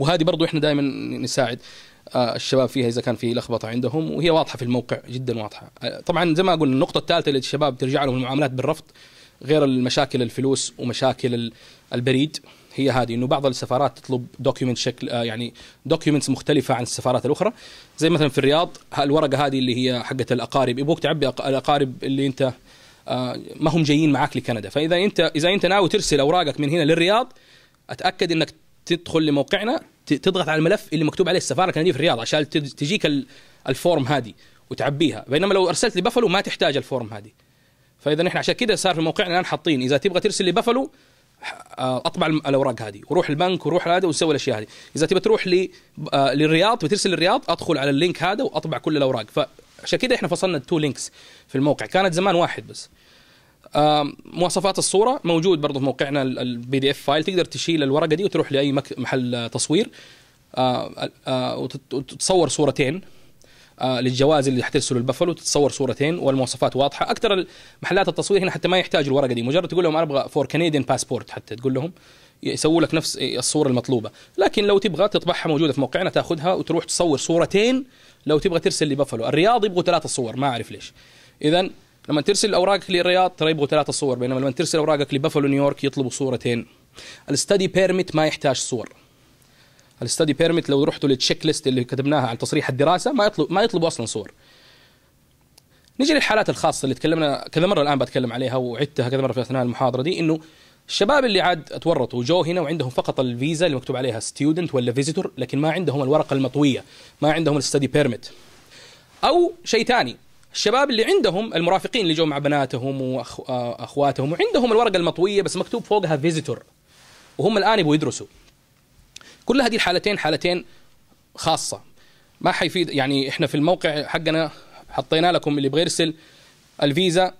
وهذه برضو احنا دائما نساعد آه، الشباب فيها اذا كان في لخبطه عندهم وهي واضحه في الموقع جدا واضحه آه، طبعا زي ما قلنا النقطه الثالثه اللي الشباب ترجع لهم المعاملات بالرفض غير المشاكل الفلوس ومشاكل البريد هي هذه انه بعض السفارات تطلب دوكيومنت شكل آه، يعني دوكيومنتس مختلفه عن السفارات الاخرى زي مثلا في الرياض الورقه هذه اللي هي حقه الاقارب يبغوك تعبي الاقارب اللي انت ما هم جايين معاك لكندا فاذا انت اذا انت ناوي ترسل اوراقك من هنا للرياض اتاكد انك تدخل لموقعنا تضغط على الملف اللي مكتوب عليه السفاره الكنديه في الرياض عشان تجيك الفورم هذه وتعبيها بينما لو ارسلت لبفلو ما تحتاج الفورم هذه فاذا احنا عشان كذا صار في موقعنا الان حاطين اذا تبغى ترسل لبفلو آه، اطبع الاوراق هذه وروح البنك وروح هذا وسوي الاشياء هذه اذا تبغى تروح آه، للرياض وترسل للرياض ادخل على اللينك هذا واطبع كل الاوراق فعشان كذا احنا فصلنا التو لينكس في الموقع كانت زمان واحد بس مواصفات الصوره موجود برضه في موقعنا البي دي اف فايل تقدر تشيل الورقه دي وتروح لاي محل آه، تصوير آه، آه، وتتصور صورتين للجواز اللي حترسله البفل تتصور صورتين والمواصفات واضحه اكثر محلات التصوير هنا حتى ما يحتاج الورقه دي مجرد تقول لهم انا ابغى فور كنديان باسبورت حتى تقول لهم يسووا لك نفس إيه، الصوره المطلوبه لكن لو تبغى تطبعها موجوده في موقعنا تاخذها وتروح تصور صورتين لو تبغى ترسل لبفلو الرياض يبغوا ثلاثه صور ما اعرف ليش اذا لما ترسل اوراقك للرياض ترى يبغوا ثلاثه صور بينما لما ترسل اوراقك لبافلو نيويورك يطلبوا صورتين الاستدي بيرميت ما يحتاج صور الاستدي بيرميت لو رحتوا للتشيك ليست اللي كتبناها على تصريح الدراسه ما يطلب ما يطلبوا اصلا صور نيجي للحالات الخاصه اللي تكلمنا كذا مره الان بتكلم عليها وعدتها كذا مره في اثناء المحاضره دي انه الشباب اللي عاد تورطوا وجو هنا وعندهم فقط الفيزا اللي مكتوب عليها ستودنت ولا فيزيتور لكن ما عندهم الورقه المطويه ما عندهم الاستدي بيرميت او شيء ثاني الشباب اللي عندهم المرافقين اللي جو مع بناتهم واخواتهم آه، وعندهم الورقه المطويه بس مكتوب فوقها فيزيتور وهم الان يبغوا يدرسوا كل هذه الحالتين حالتين خاصه ما حيفيد يعني احنا في الموقع حقنا حطينا لكم اللي يبغى يرسل الفيزا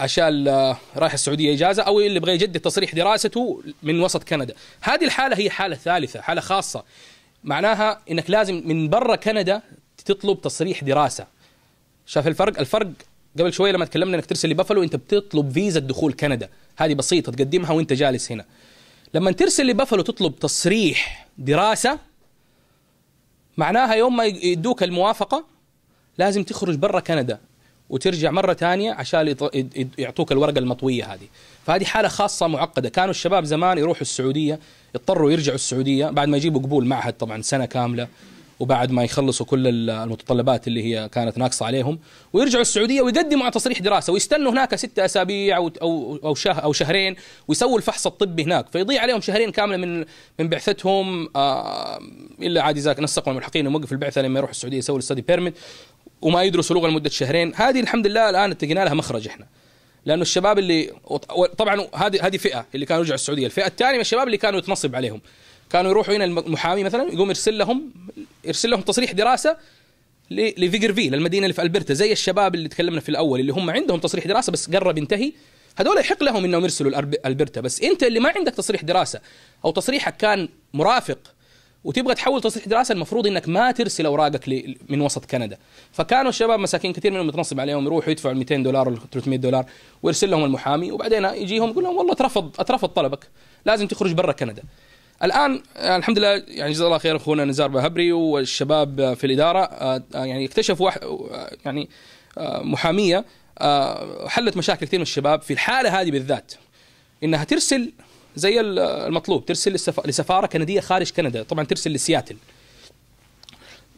عشان رايح السعوديه اجازه او اللي يبغى يجدد تصريح دراسته من وسط كندا هذه الحاله هي حاله ثالثه حاله خاصه معناها انك لازم من برا كندا تطلب تصريح دراسه شاف الفرق الفرق قبل شويه لما تكلمنا انك ترسل لبافلو انت بتطلب فيزا دخول كندا هذه بسيطه تقدمها وانت جالس هنا لما ترسل لبافلو تطلب تصريح دراسه معناها يوم ما يدوك الموافقه لازم تخرج برا كندا وترجع مره ثانيه عشان يعطوك الورقه المطويه هذه فهذه حاله خاصه معقده كانوا الشباب زمان يروحوا السعوديه يضطروا يرجعوا السعوديه بعد ما يجيبوا قبول معهد طبعا سنه كامله وبعد ما يخلصوا كل المتطلبات اللي هي كانت ناقصه عليهم ويرجعوا السعوديه ويقدموا على تصريح دراسه ويستنوا هناك ستة اسابيع او او او, أو شهرين ويسووا الفحص الطبي هناك فيضيع عليهم شهرين كامله من من بعثتهم آه، الا عاد اذا نسقوا الملحقين وموقف البعثه لما يروح السعوديه يسووا الستدي بيرمت وما يدرسوا لغه لمده شهرين هذه الحمد لله الان اتقينا لها مخرج احنا لانه الشباب اللي طبعا هذه هذه فئه اللي كانوا يرجعوا السعوديه، الفئه الثانيه من الشباب اللي كانوا يتنصب عليهم، كانوا يروحوا هنا المحامي مثلا يقوم يرسل لهم يرسل لهم تصريح دراسه لفيجر في للمدينه اللي في البرتا زي الشباب اللي تكلمنا في الاول اللي هم عندهم تصريح دراسه بس قرب ينتهي هذول يحق لهم انهم يرسلوا البرتا بس انت اللي ما عندك تصريح دراسه او تصريحك كان مرافق وتبغى تحول تصريح دراسه المفروض انك ما ترسل اوراقك من وسط كندا فكانوا الشباب مساكين كثير منهم متنصب عليهم يروحوا يدفعوا 200 دولار ولا 300 دولار ويرسل لهم المحامي وبعدين يجيهم يقول لهم والله اترفض اترفض طلبك لازم تخرج برا كندا الان الحمد لله يعني جزاه الله خير اخونا نزار بهبري والشباب في الاداره آه، آه، يعني اكتشفوا واحد آه، يعني محاميه حلت مشاكل كثير من الشباب في الحاله هذه بالذات انها ترسل زي المطلوب ترسل لسفاره كنديه خارج كندا طبعا ترسل لسياتل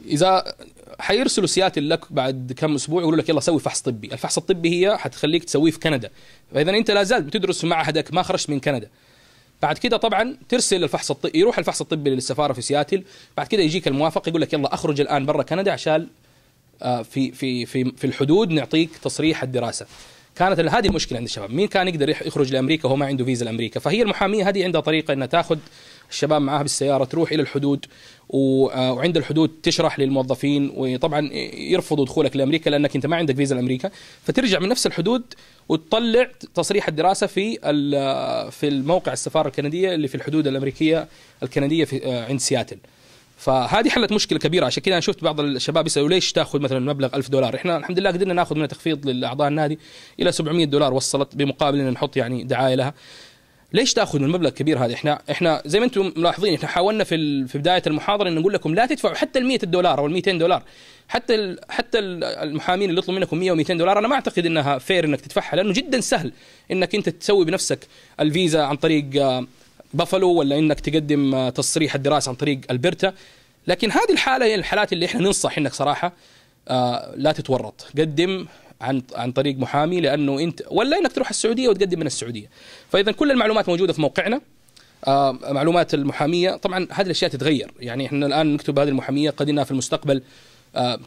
اذا حيرسلوا سياتل لك بعد كم اسبوع يقولوا لك يلا سوي فحص طبي الفحص الطبي هي حتخليك تسويه في كندا فاذا انت لا زلت بتدرس في معهدك ما خرجت من كندا بعد كده طبعا ترسل الفحص الطبي يروح الفحص الطبي للسفاره في سياتل بعد كده يجيك الموافق يقول لك يلا اخرج الان برا كندا عشان آه، في في في في الحدود نعطيك تصريح الدراسه كانت هذه المشكله عند الشباب مين كان يقدر يخرج لامريكا وهو ما عنده فيزا لامريكا فهي المحاميه هذه عندها طريقه انها تاخذ الشباب معاها بالسياره تروح الى الحدود آه، وعند الحدود تشرح للموظفين وطبعا يرفضوا دخولك لامريكا لانك انت ما عندك فيزا لامريكا فترجع من نفس الحدود وتطلع تصريح الدراسه في آه، في الموقع السفاره الكنديه اللي في الحدود الامريكيه الكنديه في آه، عند سياتل فهذه حلت مشكله كبيره عشان كذا انا شفت بعض الشباب يسالوا ليش تاخذ مثلا مبلغ 1000 دولار احنا الحمد لله قدرنا ناخذ منها تخفيض لاعضاء النادي الى 700 دولار وصلت بمقابل ان نحط يعني دعايه لها ليش تاخذ من مبلغ كبير هذا احنا احنا زي ما انتم ملاحظين احنا حاولنا في في بدايه المحاضره ان نقول لكم لا تدفعوا حتى ال 100 دولار او ال 200 دولار حتى حتى المحامين اللي يطلبوا منكم 100 و200 دولار انا ما اعتقد انها فير انك تدفعها لانه جدا سهل انك انت تسوي بنفسك الفيزا عن طريق آه، بافلو ولا انك تقدم آه، تصريح الدراسه عن طريق البرتا لكن هذه الحاله هي الحالات اللي احنا ننصح انك صراحه آه، لا تتورط قدم عن عن طريق محامي لانه انت ولا انك تروح السعوديه وتقدم من السعوديه فاذا كل المعلومات موجوده في موقعنا آه، معلومات المحاميه طبعا هذه الاشياء تتغير يعني احنا الان نكتب هذه المحاميه قد انها في المستقبل آه،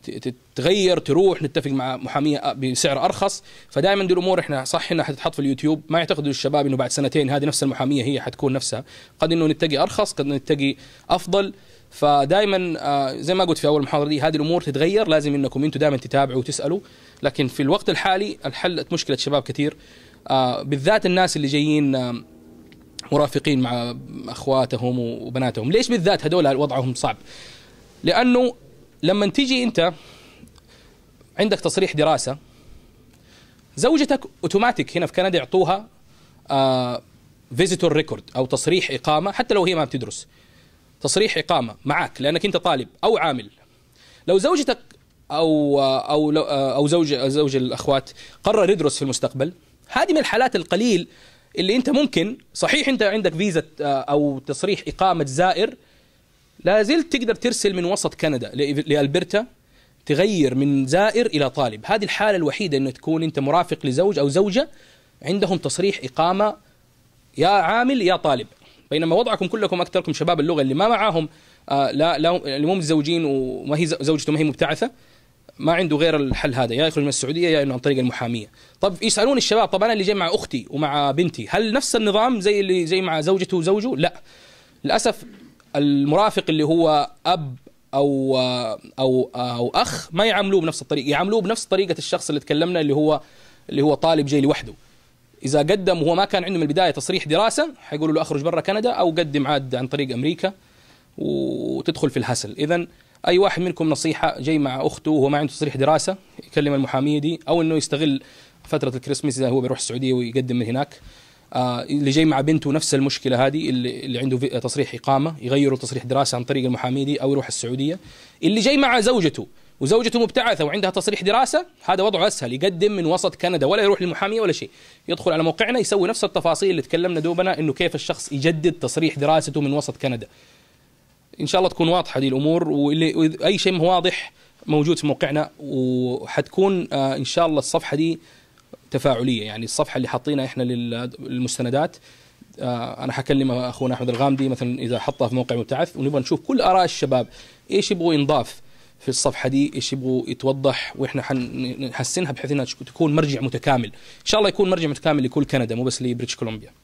تتغير تروح نتفق مع محاميه آه، بسعر ارخص فدائما دي الامور احنا صح انها حتتحط في اليوتيوب ما يعتقدوا الشباب انه بعد سنتين هذه نفس المحاميه هي حتكون نفسها قد انه نتقي ارخص قد نتقي افضل فدائما آه، زي ما قلت في اول المحاضره دي هذه الامور تتغير لازم انكم انتم دائما تتابعوا وتسالوا لكن في الوقت الحالي الحل مشكله شباب كثير بالذات الناس اللي جايين مرافقين مع اخواتهم وبناتهم ليش بالذات هذول وضعهم صعب لانه لما تيجي انت عندك تصريح دراسه زوجتك اوتوماتيك هنا في كندا يعطوها فيزيتور آه، ريكورد او تصريح اقامه حتى لو هي ما بتدرس تصريح اقامه معك لانك انت طالب او عامل لو زوجتك او آه، او آه، او زوج زوج الاخوات قرر يدرس في المستقبل هذه من الحالات القليل اللي انت ممكن صحيح انت عندك فيزا او تصريح اقامه زائر لا زلت تقدر ترسل من وسط كندا لألبرتا تغير من زائر إلى طالب هذه الحالة الوحيدة انه تكون أنت مرافق لزوج أو زوجة عندهم تصريح إقامة يا عامل يا طالب بينما وضعكم كلكم أكثركم شباب اللغة اللي ما معاهم آه، لا لا اللي مو متزوجين وما هي زوجته ما هي مبتعثة ما عنده غير الحل هذا يا يخرج من السعوديه يا انه عن طريق المحاميه طب يسالون الشباب طب انا اللي جاي مع اختي ومع بنتي هل نفس النظام زي اللي زي مع زوجته وزوجه لا للاسف المرافق اللي هو اب او او او اخ ما يعاملوه بنفس الطريقه يعاملوه بنفس طريقه الشخص اللي تكلمنا اللي هو اللي هو طالب جاي لوحده اذا قدم وهو ما كان عنده من البدايه تصريح دراسه حيقولوا له اخرج برا كندا او قدم عاد عن طريق امريكا وتدخل في الهسل اذا اي واحد منكم نصيحه جاي مع اخته وهو ما عنده تصريح دراسه يكلم المحاميه دي او انه يستغل فتره الكريسماس اذا هو بيروح السعوديه ويقدم من هناك آه، اللي جاي مع بنته نفس المشكله هذه اللي, اللي عنده تصريح اقامه يغيروا تصريح دراسه عن طريق المحامي دي او يروح السعوديه اللي جاي مع زوجته وزوجته مبتعثه وعندها تصريح دراسه هذا وضعه اسهل يقدم من وسط كندا ولا يروح للمحاميه ولا شيء يدخل على موقعنا يسوي نفس التفاصيل اللي تكلمنا دوبنا انه كيف الشخص يجدد تصريح دراسته من وسط كندا ان شاء الله تكون واضحه دي الامور واللي اي شيء واضح موجود في موقعنا وحتكون آه، ان شاء الله الصفحه دي تفاعليه يعني الصفحه اللي حاطينها احنا للمستندات آه، انا حكلم اخونا احمد الغامدي مثلا اذا حطها في موقع مبتعث ونبغى نشوف كل اراء الشباب ايش يبغوا ينضاف في الصفحه دي ايش يبغوا يتوضح واحنا حنحسنها بحيث انها تكون مرجع متكامل ان شاء الله يكون مرجع متكامل لكل كندا مو بس لبريتش كولومبيا